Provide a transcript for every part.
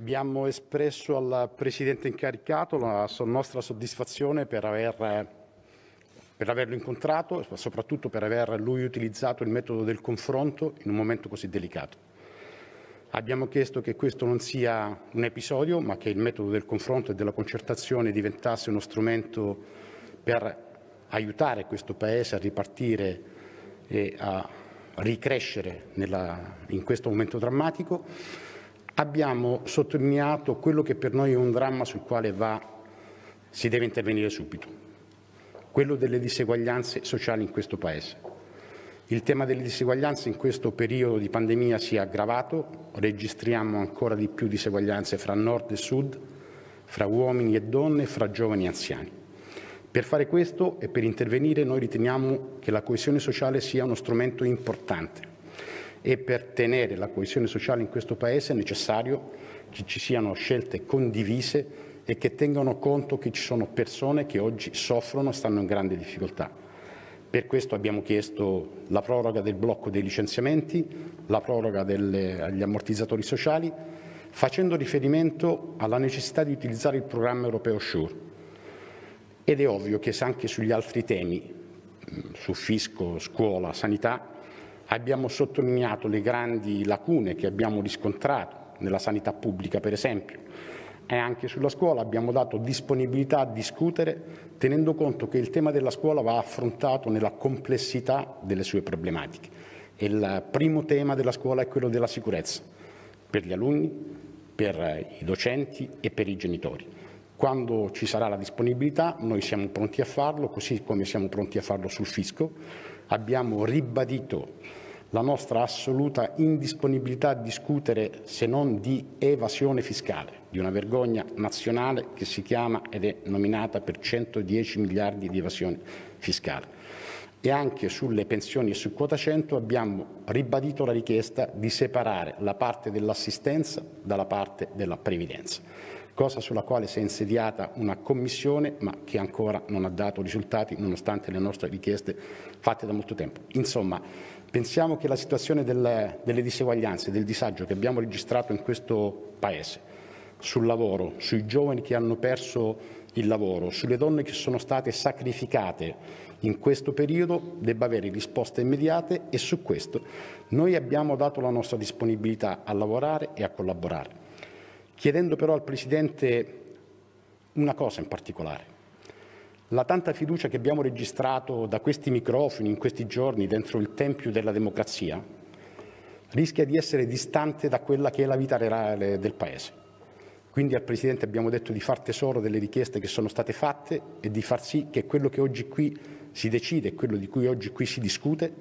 Abbiamo espresso al Presidente incaricato la nostra soddisfazione per, aver, per, averlo incontrato e soprattutto per aver lui utilizzato il metodo del confronto in un momento così delicato. Abbiamo chiesto che questo non sia un episodio, ma che il metodo del confronto e della concertazione diventasse uno strumento per aiutare questo Paese a ripartire e a ricrescere nella, in questo momento drammatico abbiamo sottolineato quello che per noi è un dramma sul quale va, si deve intervenire subito, quello delle diseguaglianze sociali in questo Paese. Il tema delle diseguaglianze in questo periodo di pandemia si è aggravato, registriamo ancora di più diseguaglianze fra nord e sud, fra uomini e donne, fra giovani e anziani. Per fare questo e per intervenire noi riteniamo che la coesione sociale sia uno strumento importante e per tenere la coesione sociale in questo Paese è necessario che ci siano scelte condivise e che tengano conto che ci sono persone che oggi soffrono e stanno in grande difficoltà. Per questo abbiamo chiesto la proroga del blocco dei licenziamenti, la proroga degli ammortizzatori sociali, facendo riferimento alla necessità di utilizzare il programma europeo SURE. Ed è ovvio che anche sugli altri temi, mm, su fisco, scuola, sanità, Abbiamo sottolineato le grandi lacune che abbiamo riscontrato nella sanità pubblica, per esempio, e anche sulla scuola abbiamo dato disponibilità a discutere tenendo conto che il tema della scuola va affrontato nella complessità delle sue problematiche. Il primo tema della scuola è quello della sicurezza per gli alunni, per i docenti e per i genitori. Quando ci sarà la disponibilità noi siamo pronti a farlo, così come siamo pronti a farlo sul fisco, abbiamo ribadito la nostra assoluta indisponibilità a discutere se non di evasione fiscale, di una vergogna nazionale che si chiama ed è nominata per 110 miliardi di evasione fiscale. E anche sulle pensioni e su quota 100 abbiamo ribadito la richiesta di separare la parte dell'assistenza dalla parte della previdenza cosa sulla quale si è insediata una commissione ma che ancora non ha dato risultati nonostante le nostre richieste fatte da molto tempo. Insomma, pensiamo che la situazione delle, delle diseguaglianze, del disagio che abbiamo registrato in questo Paese, sul lavoro, sui giovani che hanno perso il lavoro, sulle donne che sono state sacrificate in questo periodo debba avere risposte immediate e su questo noi abbiamo dato la nostra disponibilità a lavorare e a collaborare chiedendo però al Presidente una cosa in particolare. La tanta fiducia che abbiamo registrato da questi microfoni in questi giorni dentro il tempio della democrazia rischia di essere distante da quella che è la vita reale del Paese. Quindi al Presidente abbiamo detto di far tesoro delle richieste che sono state fatte e di far sì che quello che oggi qui si decide, quello di cui oggi qui si discute,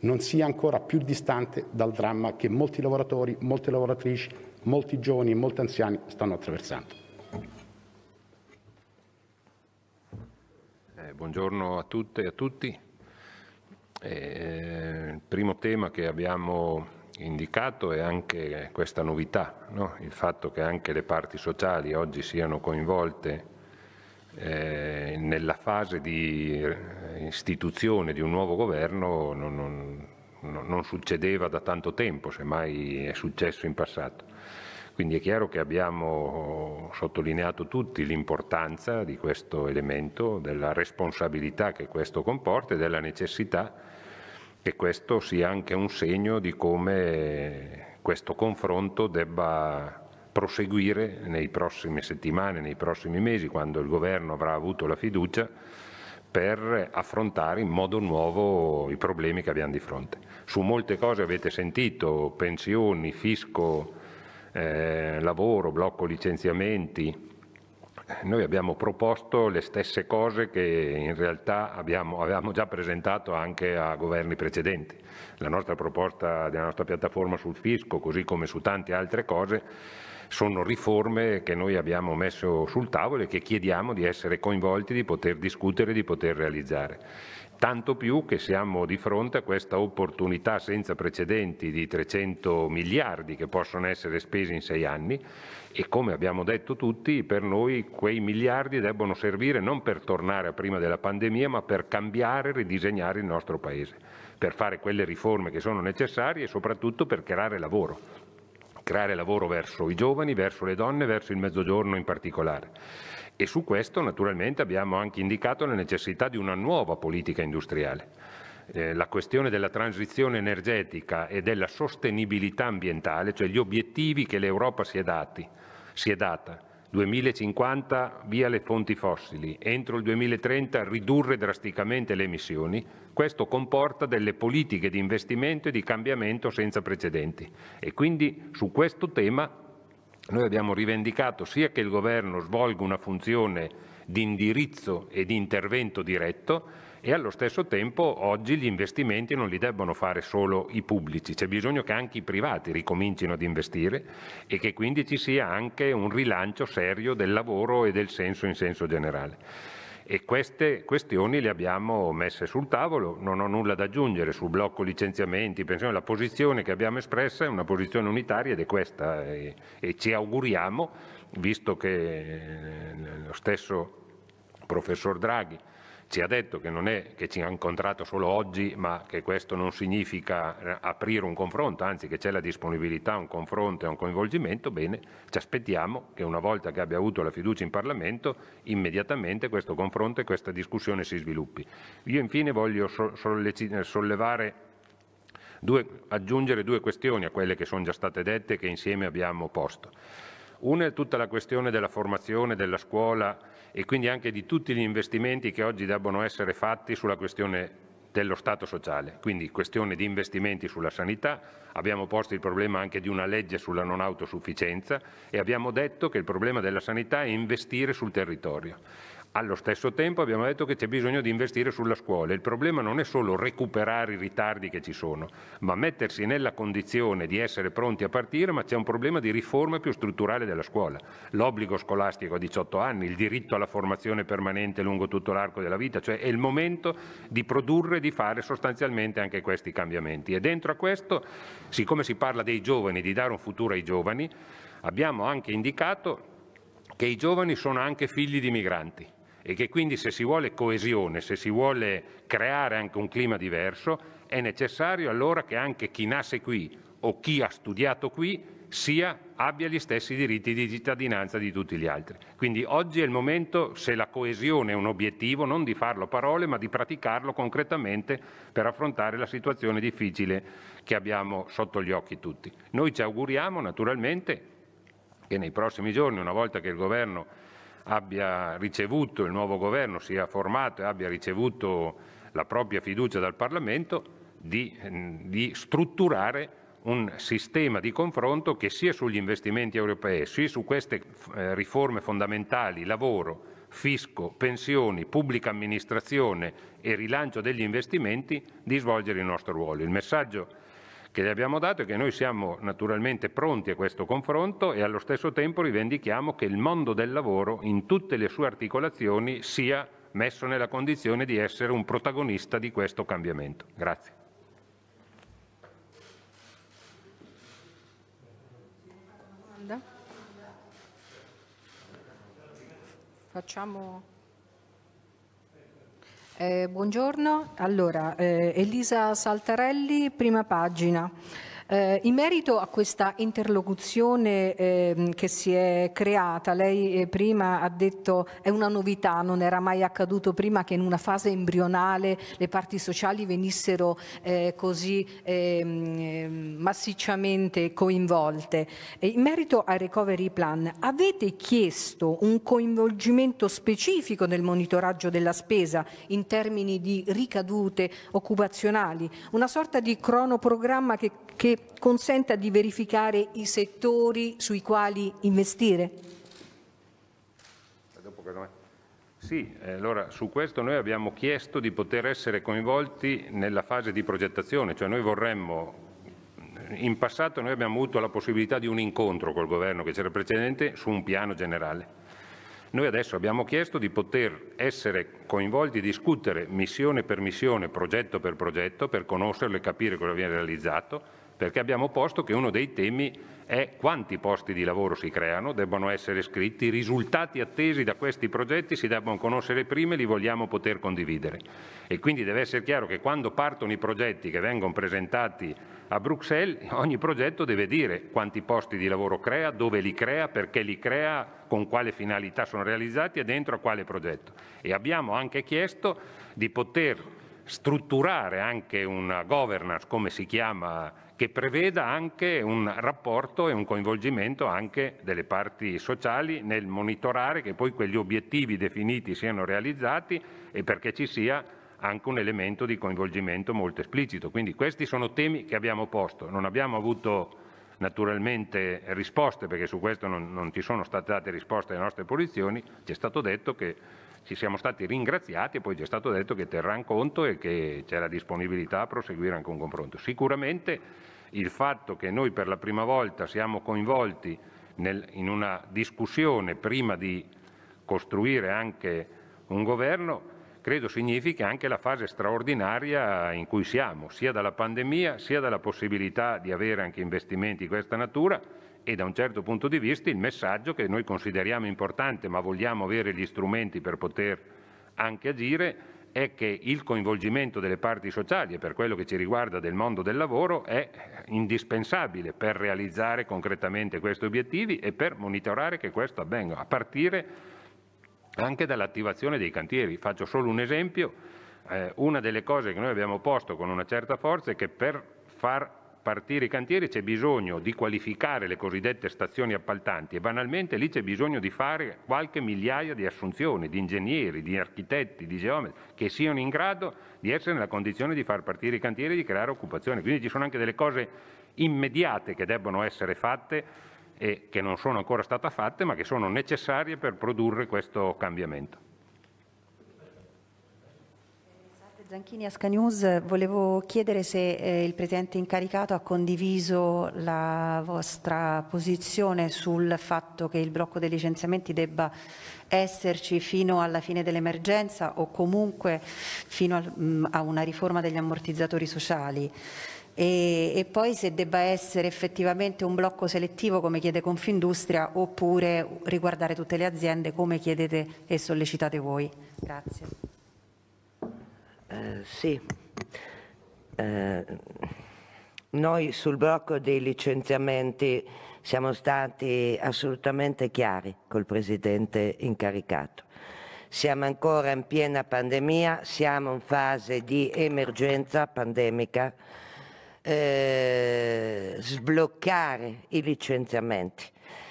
non sia ancora più distante dal dramma che molti lavoratori, molte lavoratrici, molti giovani e molti anziani stanno attraversando. Eh, buongiorno a tutte e a tutti. Eh, il primo tema che abbiamo indicato è anche questa novità, no? il fatto che anche le parti sociali oggi siano coinvolte eh, nella fase di eh, istituzione di un nuovo governo non, non, non succedeva da tanto tempo, semmai è successo in passato. Quindi è chiaro che abbiamo sottolineato tutti l'importanza di questo elemento, della responsabilità che questo comporta e della necessità che questo sia anche un segno di come questo confronto debba proseguire nei prossimi settimane, nei prossimi mesi, quando il governo avrà avuto la fiducia per affrontare in modo nuovo i problemi che abbiamo di fronte. Su molte cose avete sentito, pensioni, fisco, eh, lavoro, blocco licenziamenti, noi abbiamo proposto le stesse cose che in realtà abbiamo, avevamo già presentato anche a governi precedenti. La nostra proposta della nostra piattaforma sul fisco, così come su tante altre cose, sono riforme che noi abbiamo messo sul tavolo e che chiediamo di essere coinvolti, di poter discutere, di poter realizzare tanto più che siamo di fronte a questa opportunità senza precedenti di 300 miliardi che possono essere spesi in sei anni e come abbiamo detto tutti per noi quei miliardi debbono servire non per tornare a prima della pandemia ma per cambiare e ridisegnare il nostro Paese, per fare quelle riforme che sono necessarie e soprattutto per creare lavoro creare lavoro verso i giovani, verso le donne, verso il mezzogiorno in particolare e su questo naturalmente abbiamo anche indicato la necessità di una nuova politica industriale. Eh, la questione della transizione energetica e della sostenibilità ambientale, cioè gli obiettivi che l'Europa si è, dati, si è data 2050 via le fonti fossili, entro il 2030 ridurre drasticamente le emissioni, questo comporta delle politiche di investimento e di cambiamento senza precedenti e quindi su questo tema noi abbiamo rivendicato sia che il governo svolga una funzione di indirizzo e di intervento diretto e allo stesso tempo oggi gli investimenti non li debbono fare solo i pubblici, c'è bisogno che anche i privati ricomincino ad investire e che quindi ci sia anche un rilancio serio del lavoro e del senso in senso generale e queste questioni le abbiamo messe sul tavolo, non ho nulla da aggiungere sul blocco licenziamenti, pensione, la posizione che abbiamo espressa è una posizione unitaria ed è questa e, eh, e ci auguriamo, visto che eh, lo stesso professor Draghi ci ha detto che non è che ci ha incontrato solo oggi, ma che questo non significa eh, aprire un confronto, anzi che c'è la disponibilità a un confronto e a un coinvolgimento, bene, ci aspettiamo che una volta che abbia avuto la fiducia in Parlamento, immediatamente questo confronto e questa discussione si sviluppi. Io infine voglio eh, sollevare Due, aggiungere due questioni a quelle che sono già state dette e che insieme abbiamo posto. Una è tutta la questione della formazione della scuola e quindi anche di tutti gli investimenti che oggi debbono essere fatti sulla questione dello Stato sociale, quindi questione di investimenti sulla sanità, abbiamo posto il problema anche di una legge sulla non autosufficienza e abbiamo detto che il problema della sanità è investire sul territorio. Allo stesso tempo abbiamo detto che c'è bisogno di investire sulla scuola. Il problema non è solo recuperare i ritardi che ci sono, ma mettersi nella condizione di essere pronti a partire, ma c'è un problema di riforma più strutturale della scuola. L'obbligo scolastico a 18 anni, il diritto alla formazione permanente lungo tutto l'arco della vita, cioè è il momento di produrre, e di fare sostanzialmente anche questi cambiamenti. E dentro a questo, siccome si parla dei giovani, di dare un futuro ai giovani, abbiamo anche indicato che i giovani sono anche figli di migranti e che quindi se si vuole coesione, se si vuole creare anche un clima diverso, è necessario allora che anche chi nasce qui o chi ha studiato qui sia, abbia gli stessi diritti di cittadinanza di tutti gli altri. Quindi oggi è il momento, se la coesione è un obiettivo, non di farlo parole, ma di praticarlo concretamente per affrontare la situazione difficile che abbiamo sotto gli occhi tutti. Noi ci auguriamo naturalmente che nei prossimi giorni, una volta che il Governo abbia ricevuto il nuovo governo, sia formato e abbia ricevuto la propria fiducia dal Parlamento, di, mm, di strutturare un sistema di confronto che sia sugli investimenti europei, sia su queste eh, riforme fondamentali, lavoro, fisco, pensioni, pubblica amministrazione e rilancio degli investimenti, di svolgere il nostro ruolo. Il messaggio che le abbiamo dato e che noi siamo naturalmente pronti a questo confronto e allo stesso tempo rivendichiamo che il mondo del lavoro in tutte le sue articolazioni sia messo nella condizione di essere un protagonista di questo cambiamento. Grazie. Facciamo eh, buongiorno, allora eh, Elisa Saltarelli, prima pagina. Eh, in merito a questa interlocuzione eh, che si è creata, lei eh, prima ha detto è una novità, non era mai accaduto prima che in una fase embrionale le parti sociali venissero eh, così ehm, ehm, massicciamente coinvolte. E in merito ai recovery plan, avete chiesto un coinvolgimento specifico nel monitoraggio della spesa in termini di ricadute occupazionali, una sorta di cronoprogramma che, che consenta di verificare i settori sui quali investire? Sì, eh, allora su questo noi abbiamo chiesto di poter essere coinvolti nella fase di progettazione, cioè noi vorremmo in passato noi abbiamo avuto la possibilità di un incontro col governo che c'era precedente su un piano generale. Noi adesso abbiamo chiesto di poter essere coinvolti e discutere missione per missione, progetto per progetto, per conoscerlo e capire cosa viene realizzato, perché abbiamo posto che uno dei temi è quanti posti di lavoro si creano, debbono essere scritti, i risultati attesi da questi progetti si debbono conoscere prima e li vogliamo poter condividere. E quindi deve essere chiaro che quando partono i progetti che vengono presentati a Bruxelles, ogni progetto deve dire quanti posti di lavoro crea, dove li crea, perché li crea, con quale finalità sono realizzati e dentro a quale progetto. E abbiamo anche chiesto di poter strutturare anche una governance, come si chiama che preveda anche un rapporto e un coinvolgimento anche delle parti sociali nel monitorare che poi quegli obiettivi definiti siano realizzati e perché ci sia anche un elemento di coinvolgimento molto esplicito. Quindi questi sono temi che abbiamo posto, non abbiamo avuto naturalmente eh, risposte, perché su questo non, non ci sono state date risposte alle nostre posizioni, ci è stato detto che ci siamo stati ringraziati e poi ci è stato detto che terranno conto e che c'è la disponibilità a proseguire anche un confronto. Sicuramente il fatto che noi per la prima volta siamo coinvolti nel, in una discussione prima di costruire anche un governo credo significhi anche la fase straordinaria in cui siamo, sia dalla pandemia, sia dalla possibilità di avere anche investimenti di questa natura e da un certo punto di vista il messaggio che noi consideriamo importante, ma vogliamo avere gli strumenti per poter anche agire, è che il coinvolgimento delle parti sociali e per quello che ci riguarda del mondo del lavoro è indispensabile per realizzare concretamente questi obiettivi e per monitorare che questo avvenga, a partire anche dall'attivazione dei cantieri. Faccio solo un esempio, eh, una delle cose che noi abbiamo posto con una certa forza è che per far partire i cantieri c'è bisogno di qualificare le cosiddette stazioni appaltanti e banalmente lì c'è bisogno di fare qualche migliaia di assunzioni di ingegneri, di architetti, di geometri che siano in grado di essere nella condizione di far partire i cantieri e di creare occupazione. Quindi ci sono anche delle cose immediate che debbono essere fatte e che non sono ancora state fatte ma che sono necessarie per produrre questo cambiamento. Zanchini Asca News, volevo chiedere se eh, il Presidente incaricato ha condiviso la vostra posizione sul fatto che il blocco dei licenziamenti debba esserci fino alla fine dell'emergenza o comunque fino al, mh, mm, a una riforma degli ammortizzatori sociali e, e, poi se debba essere effettivamente un blocco selettivo come chiede Confindustria oppure riguardare tutte le aziende come chiedete e sollecitate voi. Grazie. Eh, sì. Eh, noi sul blocco dei licenziamenti siamo stati assolutamente chiari col Presidente incaricato. Siamo ancora in piena pandemia, siamo in fase di emergenza pandemica eh, sbloccare i licenziamenti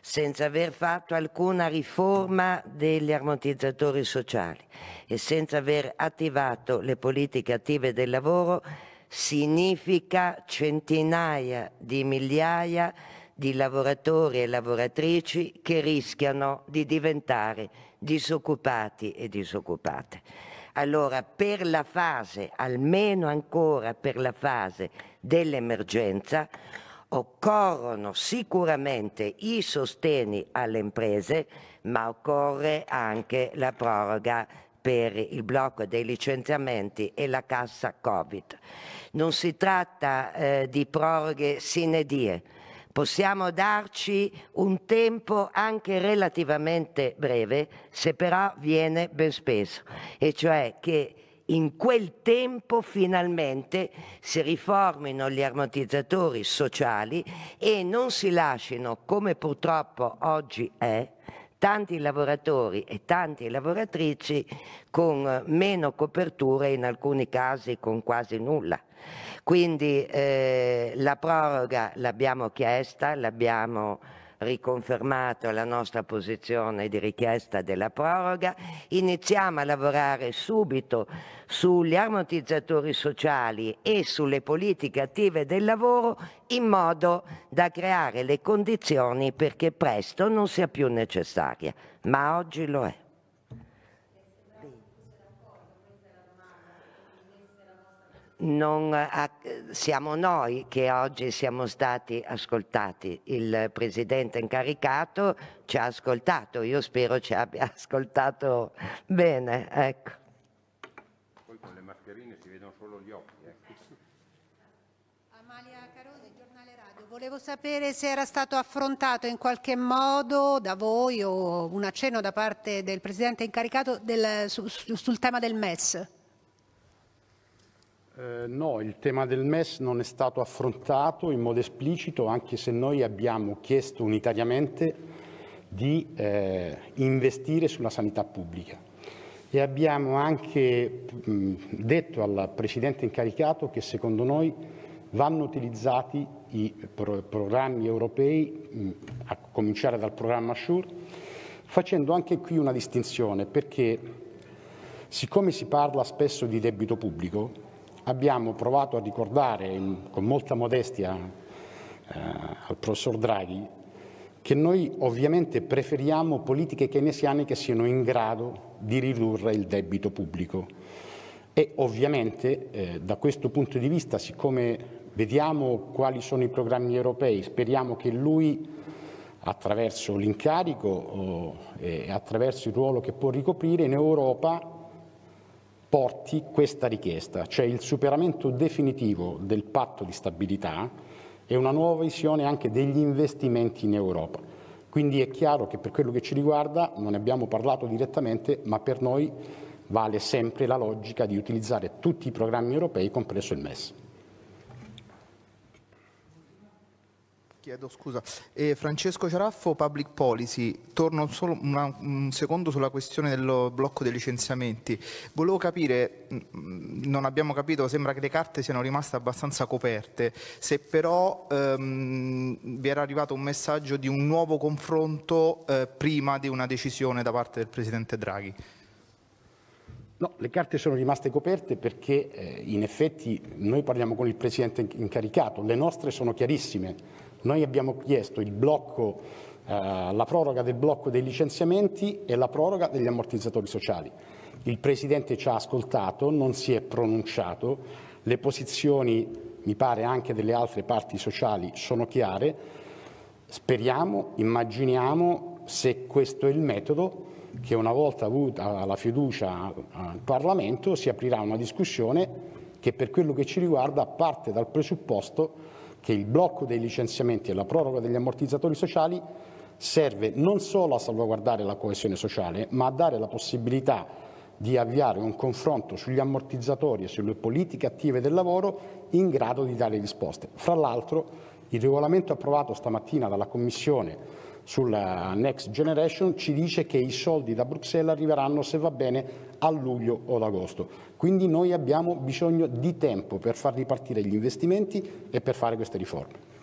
senza aver fatto alcuna riforma degli ammortizzatori sociali e senza aver attivato le politiche attive del lavoro significa centinaia di migliaia di lavoratori e lavoratrici che rischiano di diventare disoccupati e disoccupate. Allora, per la fase, almeno ancora per la fase dell'emergenza, occorrono sicuramente i sostegni alle imprese, ma occorre anche la proroga per il blocco dei licenziamenti e la cassa Covid. Non si tratta eh, di proroghe sine die, Possiamo darci un tempo anche relativamente breve, se però viene ben speso, e cioè che in quel tempo finalmente si riformino gli ammortizzatori sociali e non si lasciano, come purtroppo oggi è, tanti lavoratori e tante lavoratrici con meno coperture, in alcuni casi con quasi nulla. Quindi eh, la proroga l'abbiamo chiesta, l'abbiamo riconfermato la nostra posizione di richiesta della proroga, iniziamo a lavorare subito sugli ammortizzatori sociali e sulle politiche attive del lavoro in modo da creare le condizioni perché presto non sia più necessaria, ma oggi lo è. non, eh, siamo noi che oggi siamo stati ascoltati. Il presidente incaricato ci ha ascoltato, io spero ci abbia ascoltato bene. Ecco. Poi con le mascherine si vedono solo gli occhi. Eh. Amalia Carone, giornale radio. Volevo sapere se era stato affrontato in qualche modo da voi o un accenno da parte del presidente incaricato del, su, sul tema del MES. Eh, no, il tema del MES non è stato affrontato in modo esplicito, anche se noi abbiamo chiesto unitariamente di eh, investire sulla sanità pubblica. E abbiamo anche mh, detto al Presidente incaricato che secondo noi vanno utilizzati i pro programmi europei, mh, a cominciare dal programma SURE, facendo anche qui una distinzione, perché siccome si parla spesso di debito pubblico, abbiamo provato a ricordare in, con molta modestia eh, al professor Draghi che noi ovviamente preferiamo politiche keynesiane che siano in grado di ridurre il debito pubblico e ovviamente eh, da questo punto di vista siccome vediamo quali sono i programmi europei speriamo che lui attraverso l'incarico oh, e attraverso il ruolo che può ricoprire in Europa porti questa richiesta, cioè il superamento definitivo del patto di stabilità e una nuova visione anche degli investimenti in Europa. Quindi è chiaro che per quello che ci riguarda non ne abbiamo parlato direttamente, ma per noi vale sempre la logica di utilizzare tutti i programmi europei, compreso il MES. Chiedo scusa. Eh, Francesco Ceraffo, Public Policy. Torno solo una, un secondo sulla questione del blocco dei licenziamenti. Volevo capire, mm, non abbiamo capito, sembra che le carte siano rimaste abbastanza coperte, se però ehm, vi era arrivato un messaggio di un nuovo confronto eh, prima di una decisione da parte del Presidente Draghi. No, le carte sono rimaste coperte perché eh, in effetti noi parliamo con il Presidente incaricato, le nostre sono chiarissime noi abbiamo chiesto il blocco, eh, la proroga del blocco dei licenziamenti e la proroga degli ammortizzatori sociali. Il Presidente ci ha ascoltato, non si è pronunciato, le posizioni, mi pare, anche delle altre parti sociali sono chiare. Speriamo, immaginiamo se questo è il metodo che una volta avuta la fiducia eh, al Parlamento si aprirà una discussione che per quello che ci riguarda parte dal presupposto che il blocco dei licenziamenti e la proroga degli ammortizzatori sociali serve non solo a salvaguardare la coesione sociale, ma a dare la possibilità di avviare un confronto sugli ammortizzatori e sulle politiche attive del lavoro in grado di dare risposte. Fra l'altro il regolamento approvato stamattina dalla Commissione sulla Next Generation ci dice che i soldi da Bruxelles arriveranno, se va bene, a luglio o ad agosto. Quindi noi abbiamo bisogno di tempo per far ripartire gli investimenti e per fare queste riforme.